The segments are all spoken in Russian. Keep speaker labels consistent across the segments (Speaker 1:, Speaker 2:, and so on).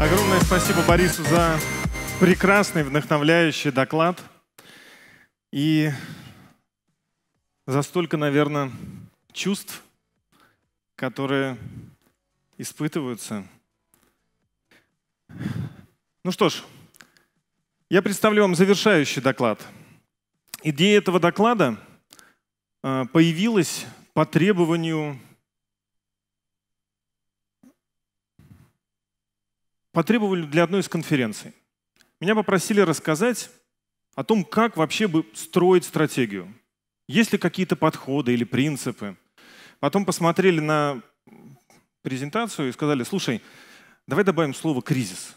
Speaker 1: Огромное спасибо Борису за прекрасный, вдохновляющий доклад. И за столько, наверное, чувств, которые испытываются. Ну что ж, я представлю вам завершающий доклад. Идея этого доклада э, появилась по требованию потребовали для одной из конференций. Меня попросили рассказать о том, как вообще бы строить стратегию. Есть ли какие-то подходы или принципы. Потом посмотрели на презентацию и сказали, слушай, давай добавим слово «кризис».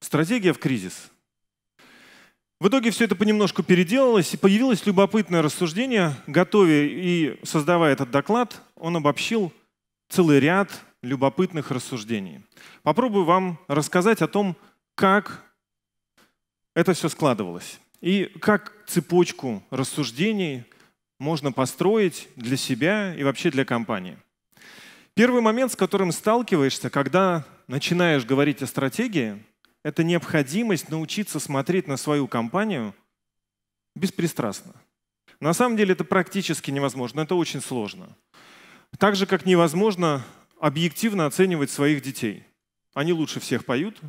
Speaker 1: Стратегия в кризис. В итоге все это понемножку переделалось, и появилось любопытное рассуждение. Готовя и создавая этот доклад, он обобщил целый ряд любопытных рассуждений. Попробую вам рассказать о том, как это все складывалось и как цепочку рассуждений можно построить для себя и вообще для компании. Первый момент, с которым сталкиваешься, когда начинаешь говорить о стратегии, это необходимость научиться смотреть на свою компанию беспристрастно. На самом деле это практически невозможно, это очень сложно. Так же, как невозможно объективно оценивать своих детей. Они лучше всех поют,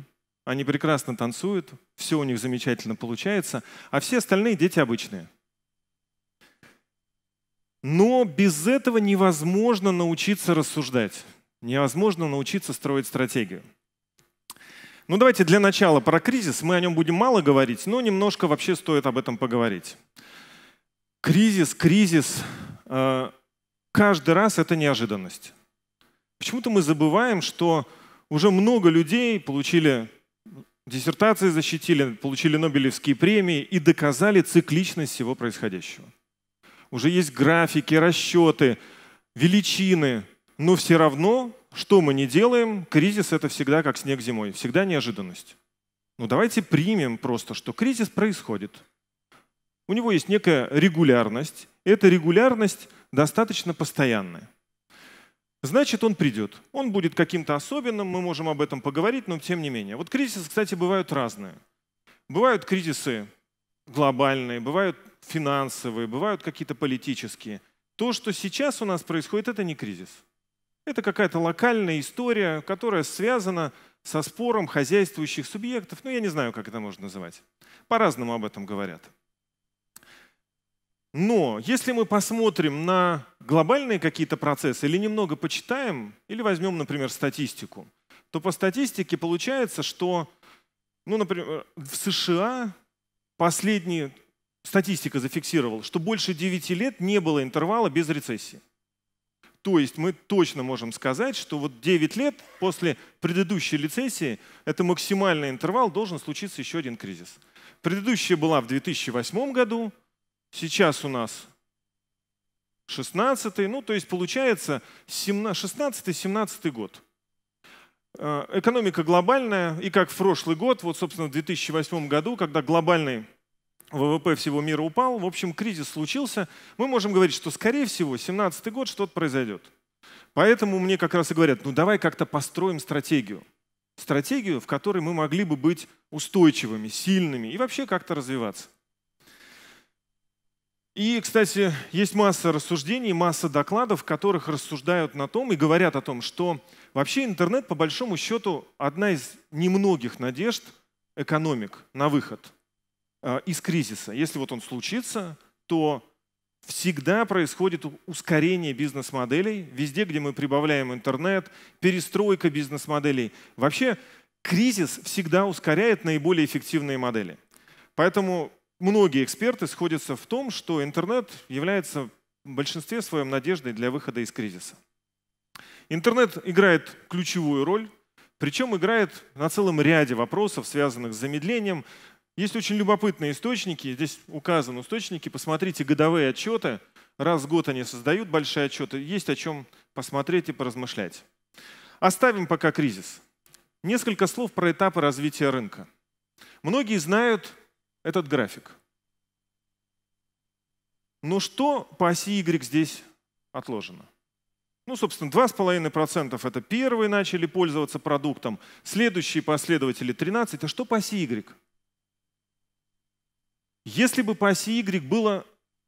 Speaker 1: они прекрасно танцуют, все у них замечательно получается, а все остальные дети обычные. Но без этого невозможно научиться рассуждать, невозможно научиться строить стратегию. Ну давайте для начала про кризис. Мы о нем будем мало говорить, но немножко вообще стоит об этом поговорить. Кризис, кризис. Э, каждый раз это неожиданность. Почему-то мы забываем, что уже много людей получили диссертации, защитили, получили Нобелевские премии и доказали цикличность всего происходящего. Уже есть графики, расчеты, величины, но все равно, что мы не делаем, кризис это всегда как снег зимой, всегда неожиданность. Ну давайте примем просто, что кризис происходит. У него есть некая регулярность. и Эта регулярность достаточно постоянная значит, он придет. Он будет каким-то особенным, мы можем об этом поговорить, но тем не менее. Вот кризисы, кстати, бывают разные. Бывают кризисы глобальные, бывают финансовые, бывают какие-то политические. То, что сейчас у нас происходит, это не кризис. Это какая-то локальная история, которая связана со спором хозяйствующих субъектов. Ну, я не знаю, как это можно называть. По-разному об этом говорят. Но если мы посмотрим на глобальные какие-то процессы или немного почитаем, или возьмем, например, статистику, то по статистике получается, что, ну, например, в США последние, статистика зафиксировала, что больше 9 лет не было интервала без рецессии. То есть мы точно можем сказать, что вот 9 лет после предыдущей рецессии это максимальный интервал, должен случиться еще один кризис. Предыдущая была в 2008 году, сейчас у нас 16 ну то есть получается 16-17 год. Э, экономика глобальная, и как в прошлый год, вот, собственно, в 2008 году, когда глобальный ВВП всего мира упал, в общем, кризис случился, мы можем говорить, что, скорее всего, 2017 год что-то произойдет. Поэтому мне как раз и говорят, ну давай как-то построим стратегию. Стратегию, в которой мы могли бы быть устойчивыми, сильными и вообще как-то развиваться. И, кстати, есть масса рассуждений, масса докладов, в которых рассуждают на том и говорят о том, что вообще интернет, по большому счету, одна из немногих надежд экономик на выход э, из кризиса. Если вот он случится, то всегда происходит ускорение бизнес-моделей. Везде, где мы прибавляем интернет, перестройка бизнес-моделей. Вообще кризис всегда ускоряет наиболее эффективные модели. Поэтому многие эксперты сходятся в том, что интернет является в большинстве своем надеждой для выхода из кризиса. Интернет играет ключевую роль, причем играет на целом ряде вопросов, связанных с замедлением. Есть очень любопытные источники, здесь указаны источники, посмотрите годовые отчеты, раз в год они создают большие отчеты, есть о чем посмотреть и поразмышлять. Оставим пока кризис. Несколько слов про этапы развития рынка. Многие знают этот график. Но что по оси Y здесь отложено? Ну, собственно, 2,5% это первые начали пользоваться продуктом, следующие последователи 13. А что по оси Y? Если бы по оси Y было,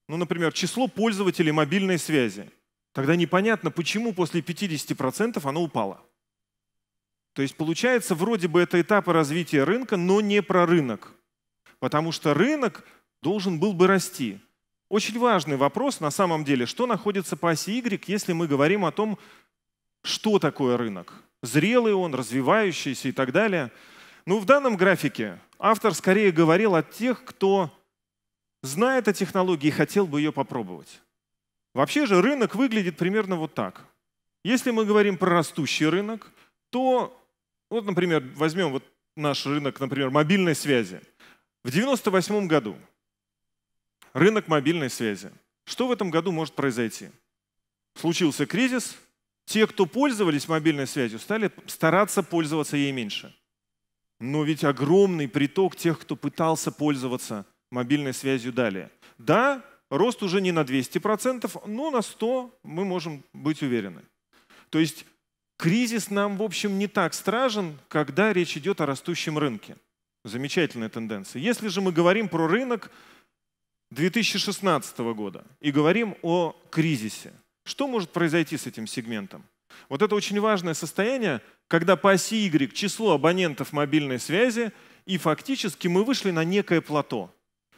Speaker 1: ну, например, число пользователей мобильной связи, тогда непонятно, почему после 50% оно упало. То есть получается, вроде бы это этапы развития рынка, но не про рынок потому что рынок должен был бы расти. Очень важный вопрос на самом деле, что находится по оси Y, если мы говорим о том, что такое рынок. Зрелый он, развивающийся и так далее. Ну, в данном графике автор скорее говорил о тех, кто знает о технологии и хотел бы ее попробовать. Вообще же рынок выглядит примерно вот так. Если мы говорим про растущий рынок, то, вот, например, возьмем вот наш рынок, например, мобильной связи – в 1998 году рынок мобильной связи. Что в этом году может произойти? Случился кризис, те, кто пользовались мобильной связью, стали стараться пользоваться ей меньше. Но ведь огромный приток тех, кто пытался пользоваться мобильной связью далее. Да, рост уже не на 200%, но на 100% мы можем быть уверены. То есть кризис нам, в общем, не так страшен, когда речь идет о растущем рынке. Замечательная тенденция. Если же мы говорим про рынок 2016 года и говорим о кризисе, что может произойти с этим сегментом? Вот это очень важное состояние, когда по оси Y число абонентов мобильной связи, и фактически мы вышли на некое плато.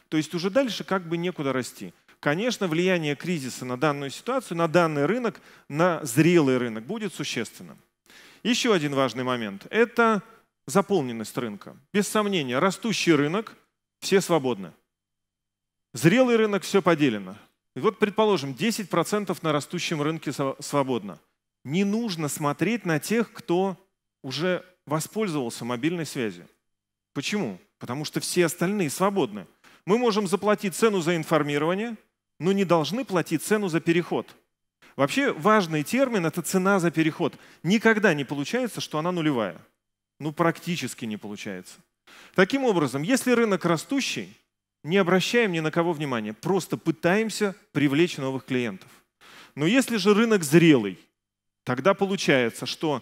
Speaker 1: То есть уже дальше как бы некуда расти. Конечно, влияние кризиса на данную ситуацию, на данный рынок, на зрелый рынок будет существенным. Еще один важный момент – это заполненность рынка. Без сомнения, растущий рынок, все свободны. Зрелый рынок, все поделено. И вот, предположим, 10% на растущем рынке свободно. Не нужно смотреть на тех, кто уже воспользовался мобильной связью. Почему? Потому что все остальные свободны. Мы можем заплатить цену за информирование, но не должны платить цену за переход. Вообще важный термин – это цена за переход. Никогда не получается, что она нулевая ну практически не получается. Таким образом, если рынок растущий, не обращаем ни на кого внимания, просто пытаемся привлечь новых клиентов. Но если же рынок зрелый, тогда получается, что,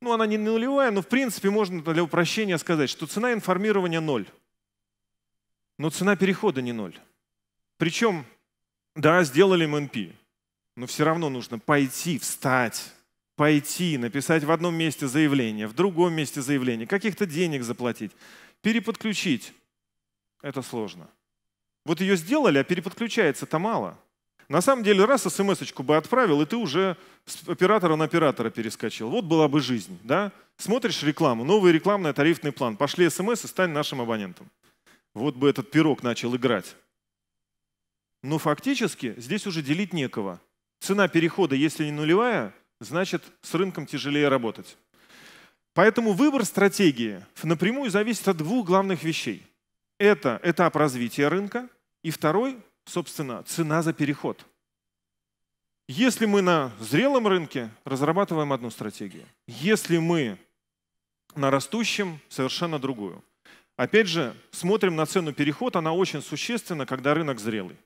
Speaker 1: ну она не нулевая, но в принципе можно для упрощения сказать, что цена информирования ноль, но цена перехода не ноль. Причем, да, сделали МНП, но все равно нужно пойти, встать, пойти, написать в одном месте заявление, в другом месте заявление, каких-то денег заплатить, переподключить. Это сложно. Вот ее сделали, а переподключается-то мало. На самом деле, раз смс-очку бы отправил, и ты уже с оператора на оператора перескочил. Вот была бы жизнь, да? Смотришь рекламу, новый рекламный тарифный план. Пошли смс и стань нашим абонентом. Вот бы этот пирог начал играть. Но фактически здесь уже делить некого. Цена перехода, если не нулевая, значит с рынком тяжелее работать. Поэтому выбор стратегии напрямую зависит от двух главных вещей. Это этап развития рынка и второй, собственно, цена за переход. Если мы на зрелом рынке, разрабатываем одну стратегию. Если мы на растущем, совершенно другую. Опять же, смотрим на цену переход, она очень существенна, когда рынок зрелый.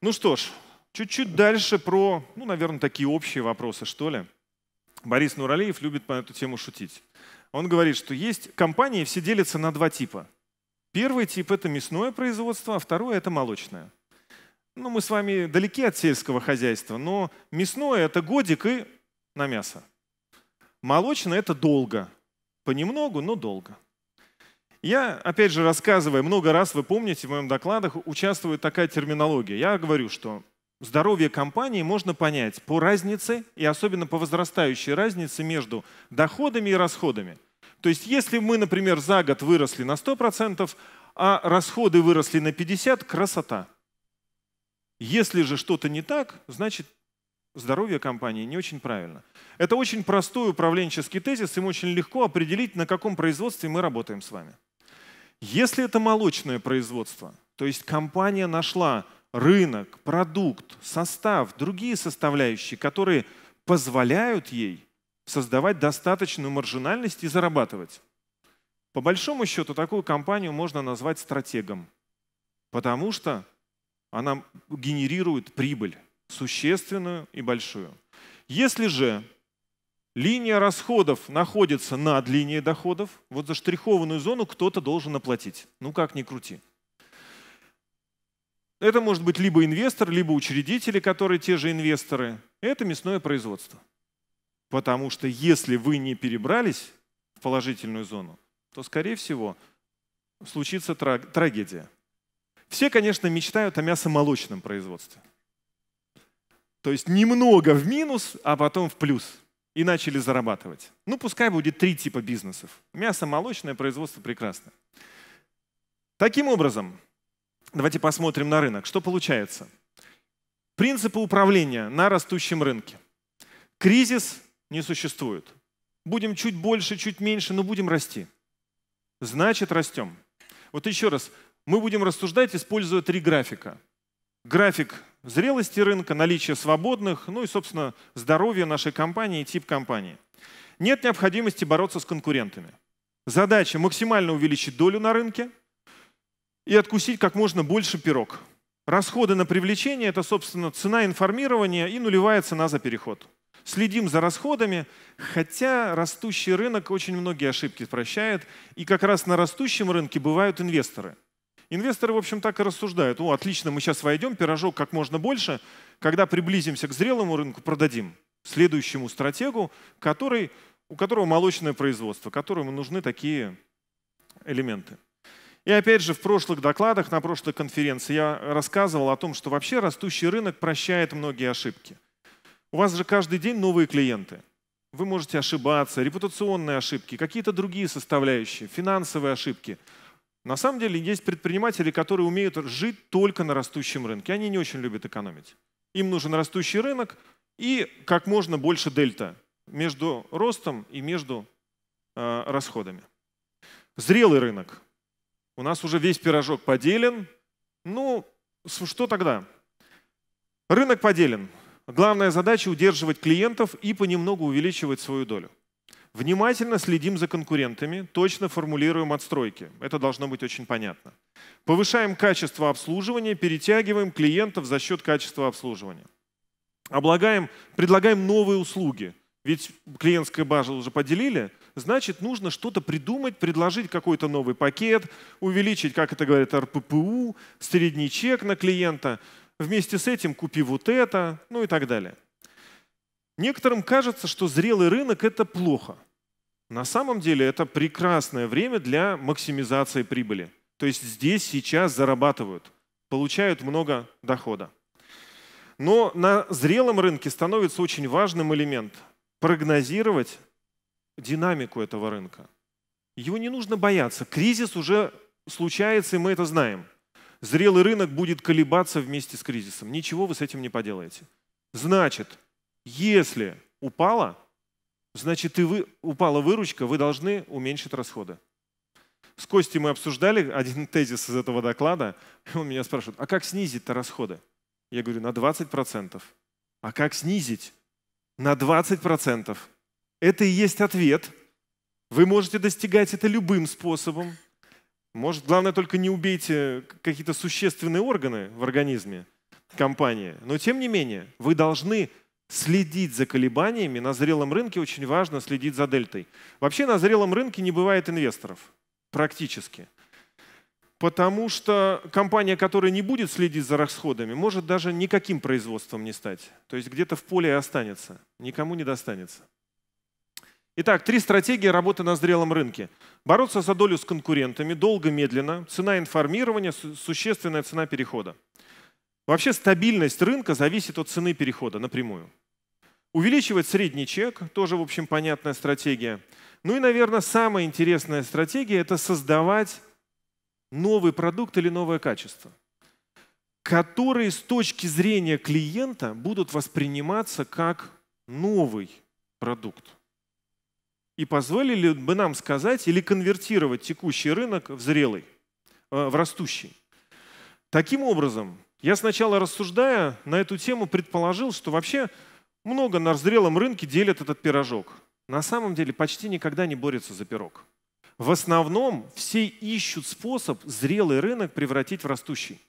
Speaker 1: Ну что ж, Чуть-чуть дальше про, ну, наверное, такие общие вопросы, что ли. Борис Нуралиев любит по эту тему шутить. Он говорит, что есть компании, все делятся на два типа. Первый тип – это мясное производство, а второе – это молочное. Ну, мы с вами далеки от сельского хозяйства, но мясное – это годик и на мясо. Молочное – это долго. Понемногу, но долго. Я, опять же, рассказывая, много раз, вы помните, в моем докладах участвует такая терминология. Я говорю, что здоровье компании можно понять по разнице и особенно по возрастающей разнице между доходами и расходами. То есть если мы, например, за год выросли на 100%, а расходы выросли на 50%, красота. Если же что-то не так, значит здоровье компании не очень правильно. Это очень простой управленческий тезис, им очень легко определить, на каком производстве мы работаем с вами. Если это молочное производство, то есть компания нашла рынок, продукт, состав, другие составляющие, которые позволяют ей создавать достаточную маржинальность и зарабатывать. По большому счету такую компанию можно назвать стратегом, потому что она генерирует прибыль существенную и большую. Если же линия расходов находится над линией доходов, вот за штрихованную зону кто-то должен оплатить. Ну как ни крути. Это может быть либо инвестор, либо учредители, которые те же инвесторы. Это мясное производство. Потому что если вы не перебрались в положительную зону, то, скорее всего, случится трагедия. Все, конечно, мечтают о мясомолочном производстве. То есть немного в минус, а потом в плюс. И начали зарабатывать. Ну, пускай будет три типа бизнесов. Мясо-молочное производство прекрасно. Таким образом, Давайте посмотрим на рынок. Что получается? Принципы управления на растущем рынке. Кризис не существует. Будем чуть больше, чуть меньше, но будем расти. Значит, растем. Вот еще раз, мы будем рассуждать, используя три графика. График зрелости рынка, наличие свободных, ну и, собственно, здоровье нашей компании и тип компании. Нет необходимости бороться с конкурентами. Задача максимально увеличить долю на рынке – и откусить как можно больше пирог. Расходы на привлечение – это, собственно, цена информирования и нулевая цена за переход. Следим за расходами, хотя растущий рынок очень многие ошибки прощает, и как раз на растущем рынке бывают инвесторы. Инвесторы, в общем, так и рассуждают. О, отлично, мы сейчас войдем, пирожок как можно больше, когда приблизимся к зрелому рынку, продадим следующему стратегу, который, у которого молочное производство, которому нужны такие элементы. И опять же, в прошлых докладах, на прошлой конференции я рассказывал о том, что вообще растущий рынок прощает многие ошибки. У вас же каждый день новые клиенты. Вы можете ошибаться, репутационные ошибки, какие-то другие составляющие, финансовые ошибки. На самом деле есть предприниматели, которые умеют жить только на растущем рынке. Они не очень любят экономить. Им нужен растущий рынок и как можно больше дельта между ростом и между э, расходами. Зрелый рынок у нас уже весь пирожок поделен. Ну, что тогда? Рынок поделен. Главная задача – удерживать клиентов и понемногу увеличивать свою долю. Внимательно следим за конкурентами, точно формулируем отстройки. Это должно быть очень понятно. Повышаем качество обслуживания, перетягиваем клиентов за счет качества обслуживания. Облагаем, предлагаем новые услуги. Ведь клиентское базу уже поделили – значит, нужно что-то придумать, предложить какой-то новый пакет, увеличить, как это говорят, РППУ, средний чек на клиента, вместе с этим купи вот это, ну и так далее. Некоторым кажется, что зрелый рынок – это плохо. На самом деле это прекрасное время для максимизации прибыли. То есть здесь сейчас зарабатывают, получают много дохода. Но на зрелом рынке становится очень важным элемент – прогнозировать динамику этого рынка. Его не нужно бояться. Кризис уже случается, и мы это знаем. Зрелый рынок будет колебаться вместе с кризисом. Ничего вы с этим не поделаете. Значит, если упала, значит и вы, упала выручка, вы должны уменьшить расходы. С Костей мы обсуждали один тезис из этого доклада, он меня спрашивает, а как снизить-то расходы? Я говорю, на 20%. А как снизить? На 20%. Это и есть ответ. Вы можете достигать это любым способом. Может, главное только не убейте какие-то существенные органы в организме компании. Но тем не менее, вы должны следить за колебаниями. На зрелом рынке очень важно следить за дельтой. Вообще на зрелом рынке не бывает инвесторов. Практически. Потому что компания, которая не будет следить за расходами, может даже никаким производством не стать. То есть где-то в поле и останется. Никому не достанется. Итак, три стратегии работы на зрелом рынке. Бороться за долю с конкурентами долго, медленно. Цена информирования, существенная цена перехода. Вообще стабильность рынка зависит от цены перехода напрямую. Увеличивать средний чек, тоже, в общем, понятная стратегия. Ну и, наверное, самая интересная стратегия – это создавать новый продукт или новое качество, которые с точки зрения клиента будут восприниматься как новый продукт и позволили бы нам сказать или конвертировать текущий рынок в зрелый, э, в растущий. Таким образом, я сначала рассуждая на эту тему предположил, что вообще много на зрелом рынке делят этот пирожок. На самом деле почти никогда не борются за пирог. В основном все ищут способ зрелый рынок превратить в растущий.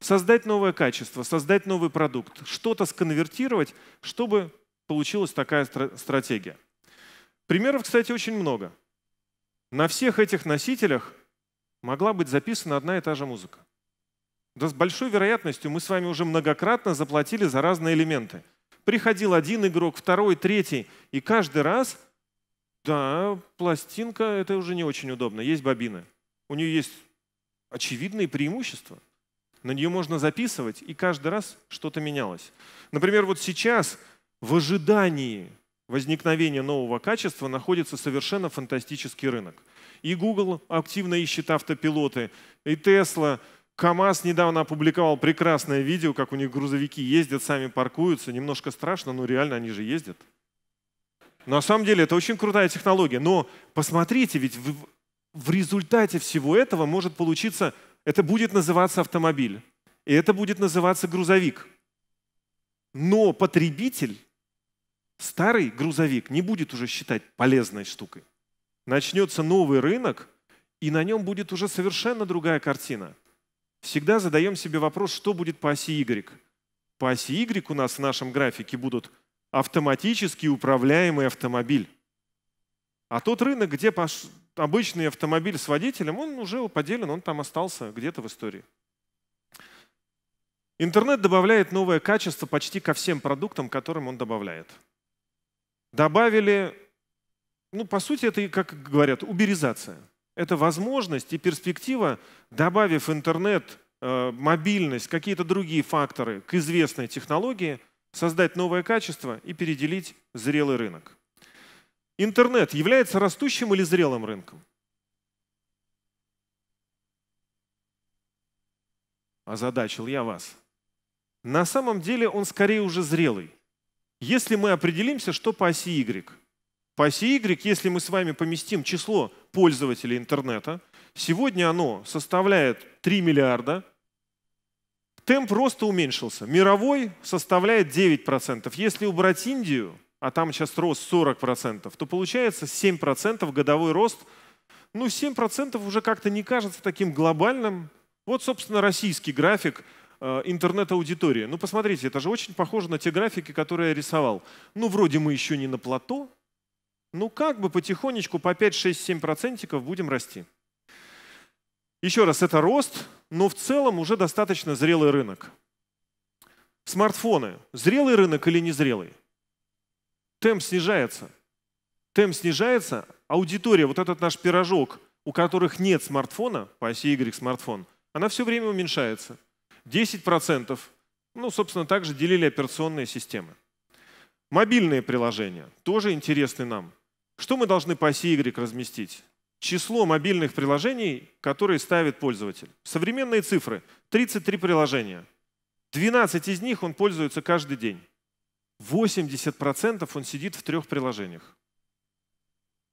Speaker 1: Создать новое качество, создать новый продукт, что-то сконвертировать, чтобы получилась такая стратегия. Примеров, кстати, очень много. На всех этих носителях могла быть записана одна и та же музыка. Да с большой вероятностью мы с вами уже многократно заплатили за разные элементы. Приходил один игрок, второй, третий, и каждый раз, да, пластинка, это уже не очень удобно, есть бобины. У нее есть очевидные преимущества. На нее можно записывать, и каждый раз что-то менялось. Например, вот сейчас в ожидании возникновения нового качества находится совершенно фантастический рынок. И Google активно ищет автопилоты, и Tesla, КАМАЗ недавно опубликовал прекрасное видео, как у них грузовики ездят, сами паркуются. Немножко страшно, но реально они же ездят. На самом деле это очень крутая технология. Но посмотрите, ведь в, в результате всего этого может получиться, это будет называться автомобиль, и это будет называться грузовик. Но потребитель старый грузовик не будет уже считать полезной штукой. Начнется новый рынок, и на нем будет уже совершенно другая картина. Всегда задаем себе вопрос, что будет по оси Y. По оси Y у нас в нашем графике будут автоматически управляемый автомобиль. А тот рынок, где обычный автомобиль с водителем, он уже поделен, он там остался где-то в истории. Интернет добавляет новое качество почти ко всем продуктам, которым он добавляет добавили, ну, по сути, это, как говорят, уберизация. Это возможность и перспектива, добавив интернет, э, мобильность, какие-то другие факторы к известной технологии, создать новое качество и переделить зрелый рынок. Интернет является растущим или зрелым рынком? Озадачил я вас. На самом деле он скорее уже зрелый. Если мы определимся, что по оси Y. По оси Y, если мы с вами поместим число пользователей интернета, сегодня оно составляет 3 миллиарда, темп роста уменьшился. Мировой составляет 9%. Если убрать Индию, а там сейчас рост 40%, то получается 7% годовой рост. Ну, 7% уже как-то не кажется таким глобальным. Вот, собственно, российский график – Э, интернет-аудитории. Ну, посмотрите, это же очень похоже на те графики, которые я рисовал. Ну, вроде мы еще не на плато, ну как бы потихонечку по 5, 6, 7 процентиков будем расти. Еще раз, это рост, но в целом уже достаточно зрелый рынок. Смартфоны. Зрелый рынок или незрелый? Темп снижается. Темп снижается. Аудитория, вот этот наш пирожок, у которых нет смартфона, по оси Y смартфон, она все время уменьшается. 10%, ну, собственно, также делили операционные системы. Мобильные приложения тоже интересны нам. Что мы должны по оси Y разместить? Число мобильных приложений, которые ставит пользователь. Современные цифры. 33 приложения. 12 из них он пользуется каждый день. 80% он сидит в трех приложениях.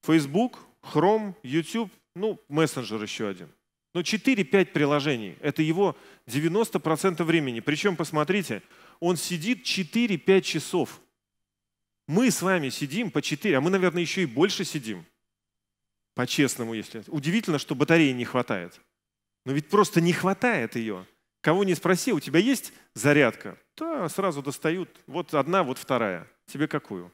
Speaker 1: Facebook, Chrome, YouTube, ну, мессенджер еще один – но 4-5 приложений – это его 90% времени. Причем, посмотрите, он сидит 4-5 часов. Мы с вами сидим по 4, а мы, наверное, еще и больше сидим. По-честному, если. Удивительно, что батареи не хватает. Но ведь просто не хватает ее. Кого не спроси, у тебя есть зарядка? Да, сразу достают. Вот одна, вот вторая. Тебе какую?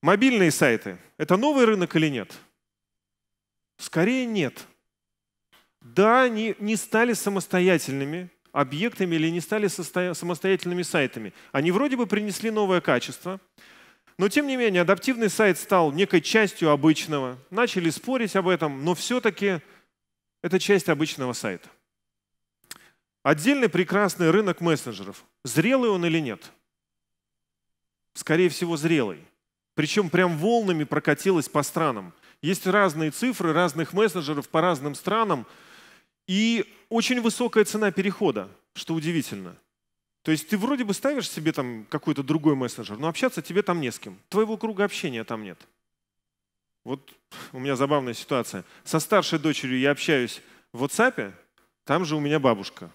Speaker 1: Мобильные сайты – это новый рынок или нет? Скорее нет. Да, они не стали самостоятельными объектами или не стали самостоятельными сайтами. Они вроде бы принесли новое качество, но тем не менее адаптивный сайт стал некой частью обычного. Начали спорить об этом, но все-таки это часть обычного сайта. Отдельный прекрасный рынок мессенджеров. Зрелый он или нет? Скорее всего, зрелый. Причем прям волнами прокатилось по странам – есть разные цифры разных мессенджеров по разным странам. И очень высокая цена перехода, что удивительно. То есть ты вроде бы ставишь себе там какой-то другой мессенджер, но общаться тебе там не с кем. Твоего круга общения там нет. Вот у меня забавная ситуация. Со старшей дочерью я общаюсь в WhatsApp, там же у меня бабушка.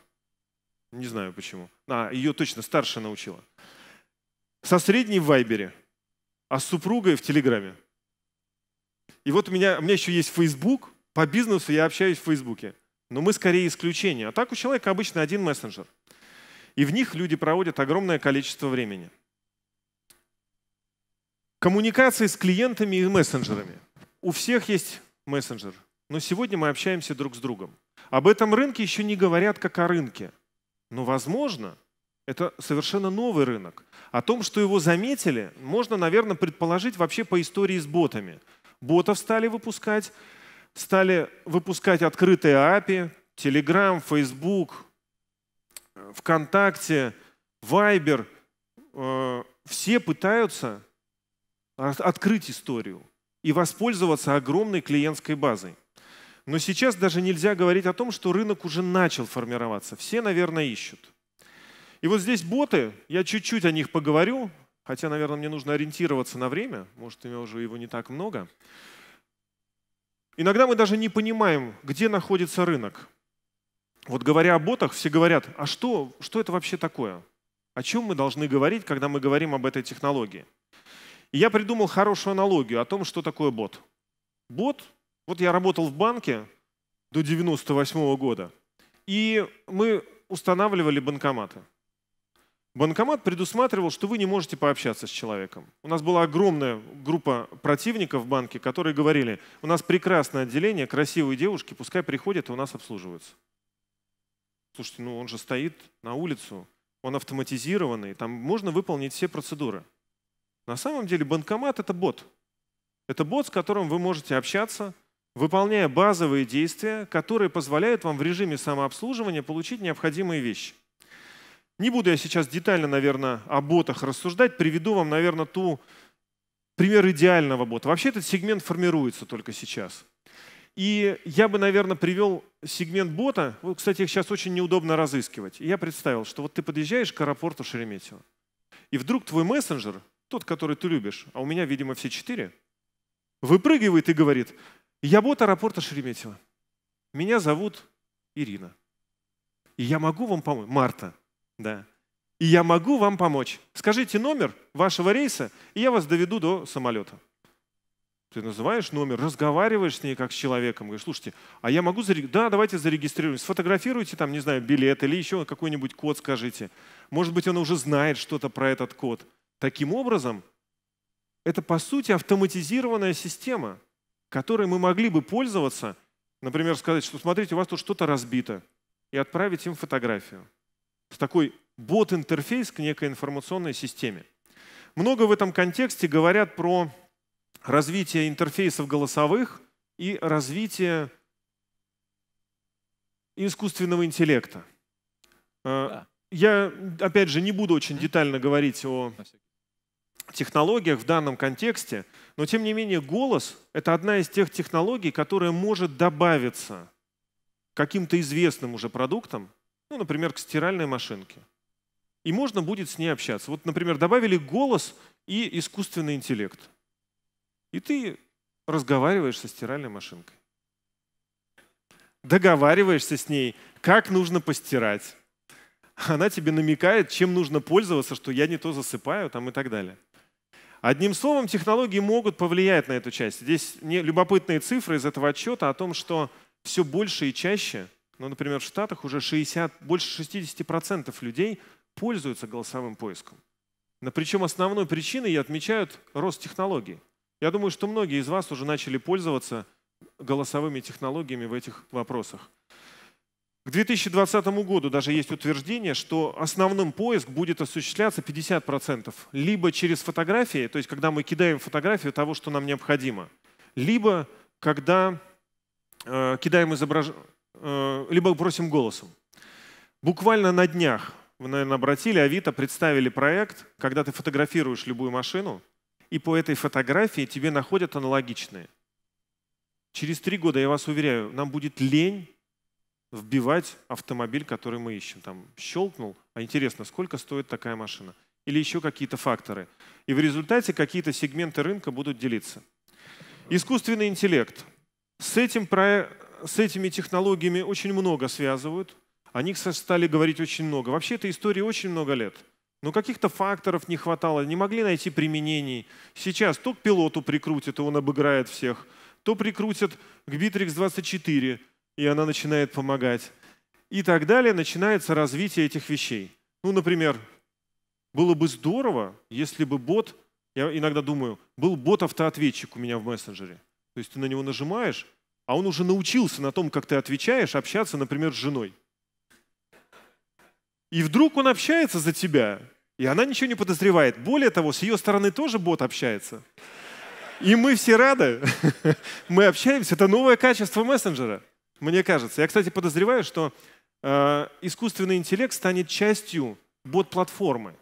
Speaker 1: Не знаю почему. А, ее точно старшая научила. Со средней в Вайбере, а с супругой в Телеграме. И вот у меня, у меня еще есть Facebook, по бизнесу я общаюсь в Фейсбуке. Но мы скорее исключение. А так у человека обычно один мессенджер. И в них люди проводят огромное количество времени. Коммуникации с клиентами и мессенджерами. У всех есть мессенджер. Но сегодня мы общаемся друг с другом. Об этом рынке еще не говорят как о рынке. Но, возможно, это совершенно новый рынок. О том, что его заметили, можно, наверное, предположить вообще по истории с ботами – ботов стали выпускать, стали выпускать открытые API, Telegram, Facebook, ВКонтакте, Viber. Э, все пытаются открыть историю и воспользоваться огромной клиентской базой. Но сейчас даже нельзя говорить о том, что рынок уже начал формироваться. Все, наверное, ищут. И вот здесь боты, я чуть-чуть о них поговорю, Хотя, наверное, мне нужно ориентироваться на время, может, у меня уже его не так много. Иногда мы даже не понимаем, где находится рынок. Вот говоря о ботах, все говорят, а что, что это вообще такое? О чем мы должны говорить, когда мы говорим об этой технологии? И я придумал хорошую аналогию о том, что такое бот. Бот, вот я работал в банке до 98 года, и мы устанавливали банкоматы. Банкомат предусматривал, что вы не можете пообщаться с человеком. У нас была огромная группа противников в банке, которые говорили, у нас прекрасное отделение, красивые девушки, пускай приходят и у нас обслуживаются. Слушайте, ну он же стоит на улицу, он автоматизированный, там можно выполнить все процедуры. На самом деле банкомат – это бот. Это бот, с которым вы можете общаться, выполняя базовые действия, которые позволяют вам в режиме самообслуживания получить необходимые вещи. Не буду я сейчас детально, наверное, о ботах рассуждать. Приведу вам, наверное, ту пример идеального бота. Вообще этот сегмент формируется только сейчас. И я бы, наверное, привел сегмент бота. Вот, кстати, их сейчас очень неудобно разыскивать. И я представил, что вот ты подъезжаешь к аэропорту Шереметьево, и вдруг твой мессенджер, тот, который ты любишь, а у меня, видимо, все четыре, выпрыгивает и говорит, я бот аэропорта Шереметьево. Меня зовут Ирина. И я могу вам помочь? Марта. Да. И я могу вам помочь. Скажите номер вашего рейса, и я вас доведу до самолета. Ты называешь номер, разговариваешь с ней как с человеком. Говоришь, слушайте, а я могу зарегистрировать? Да, давайте зарегистрируем. Сфотографируйте там, не знаю, билет или еще какой-нибудь код скажите. Может быть, она уже знает что-то про этот код. Таким образом, это, по сути, автоматизированная система, которой мы могли бы пользоваться. Например, сказать, что смотрите, у вас тут что-то разбито, и отправить им фотографию такой бот-интерфейс к некой информационной системе. Много в этом контексте говорят про развитие интерфейсов голосовых и развитие искусственного интеллекта. Э, да. Я, опять же, не буду очень детально говорить о технологиях в данном контексте, но тем не менее голос — это одна из тех технологий, которая может добавиться каким-то известным уже продуктом ну, например, к стиральной машинке. И можно будет с ней общаться. Вот, например, добавили голос и искусственный интеллект. И ты разговариваешь со стиральной машинкой. Договариваешься с ней, как нужно постирать. Она тебе намекает, чем нужно пользоваться, что я не то засыпаю там, и так далее. Одним словом, технологии могут повлиять на эту часть. Здесь любопытные цифры из этого отчета о том, что все больше и чаще – но, ну, например, в Штатах уже 60, больше 60% людей пользуются голосовым поиском. Но причем основной причиной я отмечаю, рост технологий. Я думаю, что многие из вас уже начали пользоваться голосовыми технологиями в этих вопросах. К 2020 году даже есть утверждение, что основным поиск будет осуществляться 50% либо через фотографии, то есть когда мы кидаем фотографию того, что нам необходимо, либо когда э, кидаем изображение, Э, либо просим голосом. Буквально на днях, вы, наверное, обратили, а Авито представили проект, когда ты фотографируешь любую машину, и по этой фотографии тебе находят аналогичные. Через три года, я вас уверяю, нам будет лень вбивать автомобиль, который мы ищем. Там щелкнул, а интересно, сколько стоит такая машина? Или еще какие-то факторы. И в результате какие-то сегменты рынка будут делиться. Искусственный интеллект. С этим, проектом с этими технологиями очень много связывают. О них стали говорить очень много. Вообще этой истории очень много лет. Но каких-то факторов не хватало, не могли найти применений. Сейчас то к пилоту прикрутят, и он обыграет всех, то прикрутят к Bittrex 24, и она начинает помогать. И так далее начинается развитие этих вещей. Ну, например, было бы здорово, если бы бот, я иногда думаю, был бот-автоответчик у меня в мессенджере. То есть ты на него нажимаешь, а он уже научился на том, как ты отвечаешь, общаться, например, с женой. И вдруг он общается за тебя, и она ничего не подозревает. Более того, с ее стороны тоже бот общается. И мы все рады. Мы общаемся. Это новое качество мессенджера, мне кажется. Я, кстати, подозреваю, что э, искусственный интеллект станет частью бот-платформы.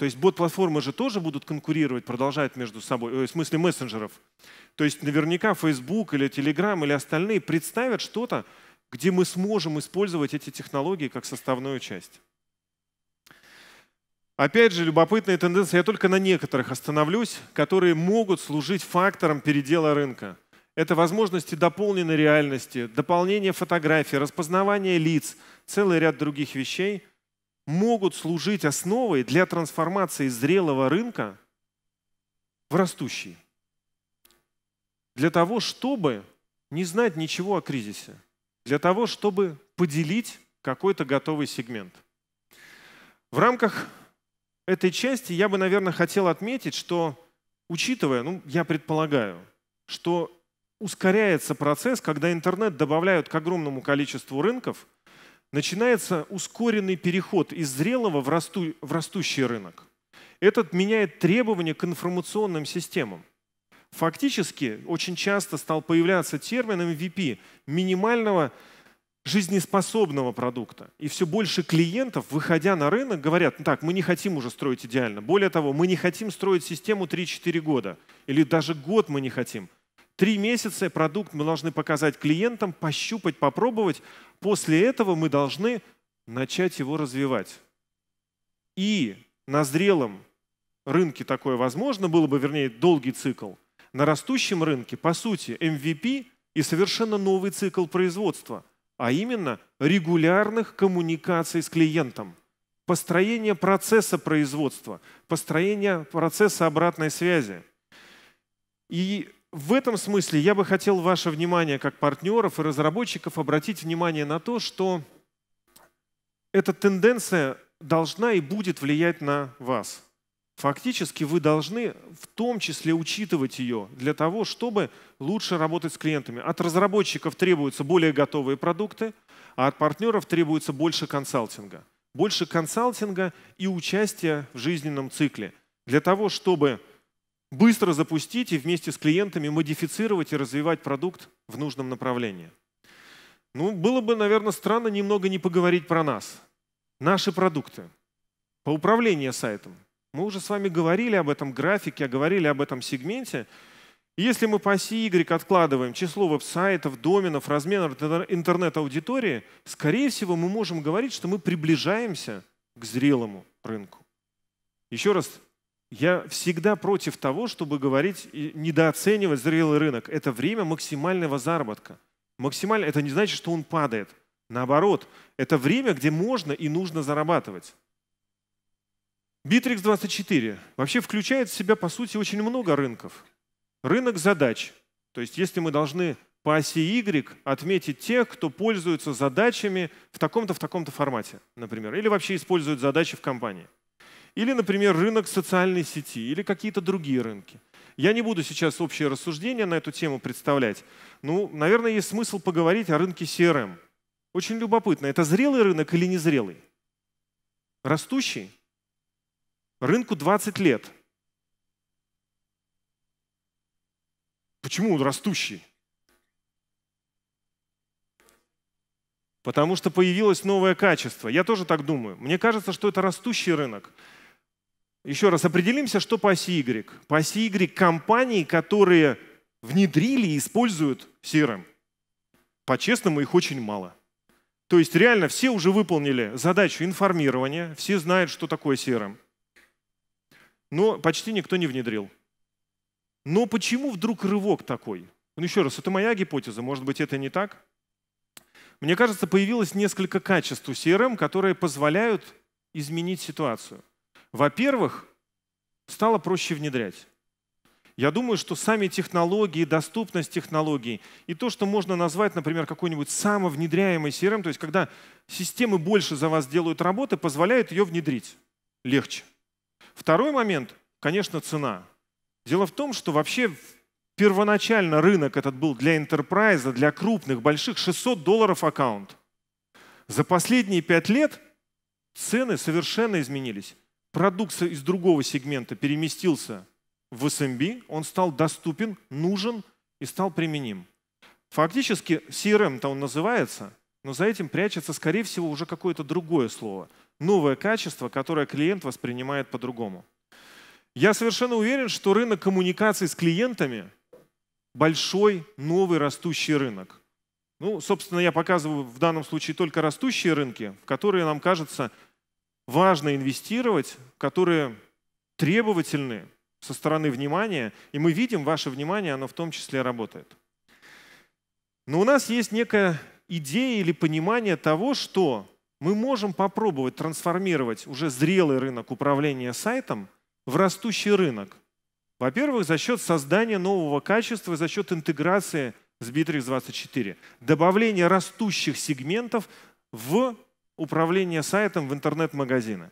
Speaker 1: То есть бот-платформы же тоже будут конкурировать, продолжать между собой, э, в смысле мессенджеров. То есть наверняка Facebook или Telegram или остальные представят что-то, где мы сможем использовать эти технологии как составную часть. Опять же, любопытная тенденция, я только на некоторых остановлюсь, которые могут служить фактором передела рынка. Это возможности дополненной реальности, дополнение фотографий, распознавание лиц, целый ряд других вещей – могут служить основой для трансформации зрелого рынка в растущий. Для того, чтобы не знать ничего о кризисе. Для того, чтобы поделить какой-то готовый сегмент. В рамках этой части я бы, наверное, хотел отметить, что учитывая, ну, я предполагаю, что ускоряется процесс, когда интернет добавляют к огромному количеству рынков – начинается ускоренный переход из зрелого в, расту, в растущий рынок. Этот меняет требования к информационным системам. Фактически очень часто стал появляться термин MVP – минимального жизнеспособного продукта. И все больше клиентов, выходя на рынок, говорят, ну так, мы не хотим уже строить идеально. Более того, мы не хотим строить систему 3-4 года. Или даже год мы не хотим. Три месяца продукт мы должны показать клиентам, пощупать, попробовать, После этого мы должны начать его развивать. И на зрелом рынке такое возможно было бы, вернее, долгий цикл. На растущем рынке, по сути, MVP и совершенно новый цикл производства, а именно регулярных коммуникаций с клиентом, построение процесса производства, построение процесса обратной связи. И в этом смысле я бы хотел ваше внимание как партнеров и разработчиков обратить внимание на то, что эта тенденция должна и будет влиять на вас. Фактически вы должны в том числе учитывать ее для того, чтобы лучше работать с клиентами. От разработчиков требуются более готовые продукты, а от партнеров требуется больше консалтинга. Больше консалтинга и участия в жизненном цикле. Для того, чтобы быстро запустить и вместе с клиентами модифицировать и развивать продукт в нужном направлении. Ну, было бы, наверное, странно немного не поговорить про нас. Наши продукты. По управлению сайтом. Мы уже с вами говорили об этом графике, говорили об этом сегменте. Если мы по оси Y откладываем число веб-сайтов, доменов, размер интернет-аудитории, скорее всего, мы можем говорить, что мы приближаемся к зрелому рынку. Еще раз я всегда против того, чтобы говорить, недооценивать зрелый рынок. Это время максимального заработка. Максимально, это не значит, что он падает. Наоборот, это время, где можно и нужно зарабатывать. Bittrex 24 вообще включает в себя, по сути, очень много рынков. Рынок задач. То есть если мы должны по оси Y отметить тех, кто пользуется задачами в таком-то, в таком-то формате, например, или вообще используют задачи в компании – или, например, рынок социальной сети, или какие-то другие рынки. Я не буду сейчас общее рассуждение на эту тему представлять. Ну, наверное, есть смысл поговорить о рынке CRM. Эм. Очень любопытно, это зрелый рынок или незрелый? Растущий? Рынку 20 лет. Почему он растущий? Потому что появилось новое качество. Я тоже так думаю. Мне кажется, что это растущий рынок. Еще раз определимся, что по оси Y. По оси Y компании, которые внедрили и используют CRM. По-честному, их очень мало. То есть реально все уже выполнили задачу информирования, все знают, что такое CRM. Но почти никто не внедрил. Но почему вдруг рывок такой? Ну еще раз, это моя гипотеза, может быть это не так. Мне кажется, появилось несколько качеств у CRM, которые позволяют изменить ситуацию. Во-первых, стало проще внедрять. Я думаю, что сами технологии, доступность технологий и то, что можно назвать, например, какой-нибудь самовнедряемой CRM, то есть когда системы больше за вас делают работы, позволяет ее внедрить легче. Второй момент, конечно, цена. Дело в том, что вообще первоначально рынок этот был для интерпрайза, для крупных, больших, 600 долларов аккаунт. За последние пять лет цены совершенно изменились продукция из другого сегмента переместился в SMB, эм он стал доступен, нужен и стал применим. Фактически CRM-то эм, он называется, но за этим прячется, скорее всего, уже какое-то другое слово. Новое качество, которое клиент воспринимает по-другому. Я совершенно уверен, что рынок коммуникации с клиентами – большой, новый, растущий рынок. Ну, собственно, я показываю в данном случае только растущие рынки, в которые, нам кажется, важно инвестировать, которые требовательны со стороны внимания, и мы видим, ваше внимание, оно в том числе работает. Но у нас есть некая идея или понимание того, что мы можем попробовать трансформировать уже зрелый рынок управления сайтом в растущий рынок. Во-первых, за счет создания нового качества, за счет интеграции с Bittrex 24, добавления растущих сегментов в управления сайтом в интернет-магазины.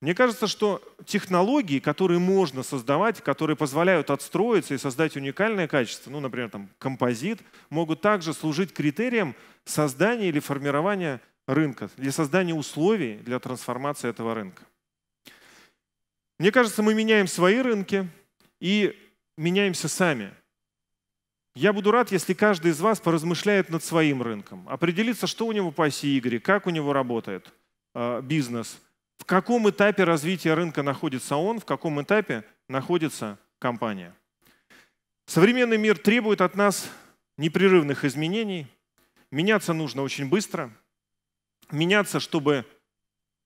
Speaker 1: Мне кажется, что технологии, которые можно создавать, которые позволяют отстроиться и создать уникальное качество, ну, например, там, композит, могут также служить критерием создания или формирования рынка, для создания условий для трансформации этого рынка. Мне кажется, мы меняем свои рынки и меняемся сами – я буду рад, если каждый из вас поразмышляет над своим рынком, определится, что у него по оси Y, как у него работает э, бизнес, в каком этапе развития рынка находится он, в каком этапе находится компания. Современный мир требует от нас непрерывных изменений. Меняться нужно очень быстро. Меняться, чтобы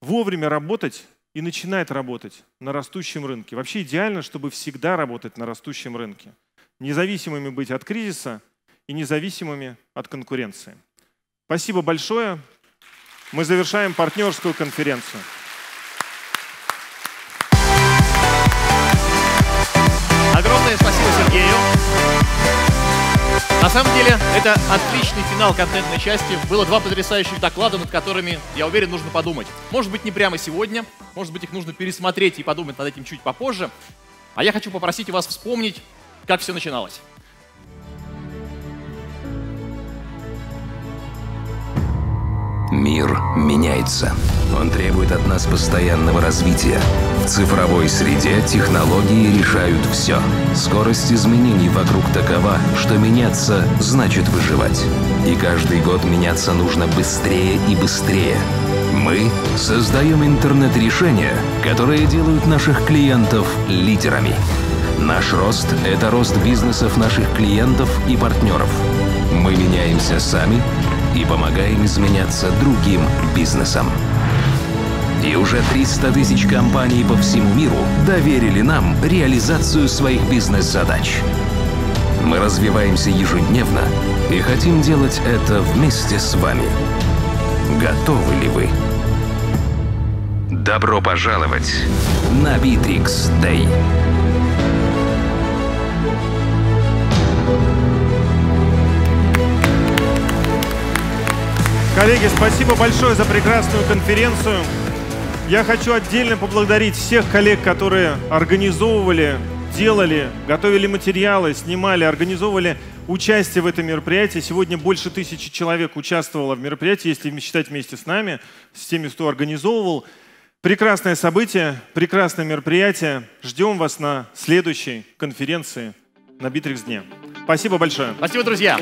Speaker 1: вовремя работать и начинать работать на растущем рынке. Вообще идеально, чтобы всегда работать на растущем рынке – независимыми быть от кризиса и независимыми от конкуренции. Спасибо большое. Мы завершаем партнерскую конференцию. Огромное спасибо Сергею. На самом деле, это отличный финал контентной части. Было два потрясающих доклада, над которыми, я уверен, нужно подумать. Может быть, не прямо сегодня, может быть, их нужно пересмотреть и подумать над этим чуть попозже. А я хочу попросить вас вспомнить как все начиналось. Мир меняется. Он требует от нас постоянного развития. В цифровой среде технологии решают все. Скорость изменений вокруг такова, что меняться значит выживать. И каждый год меняться нужно быстрее и быстрее. Мы создаем интернет-решения, которые делают наших клиентов лидерами. Наш рост – это рост бизнесов наших клиентов и партнеров. Мы меняемся сами и помогаем изменяться другим бизнесам. И уже 300 тысяч компаний по всему миру доверили нам реализацию своих бизнес-задач. Мы развиваемся ежедневно и хотим делать это вместе с вами. Готовы ли вы? Добро пожаловать на Bittrex Day. Коллеги, спасибо большое за прекрасную конференцию. Я хочу отдельно поблагодарить всех коллег, которые организовывали, делали, готовили материалы, снимали, организовывали участие в этом мероприятии. Сегодня больше тысячи человек участвовало в мероприятии, если считать вместе с нами, с теми, кто организовывал. Прекрасное событие, прекрасное мероприятие. Ждем вас на следующей конференции на Битрикс Дне. Спасибо большое. Спасибо, друзья.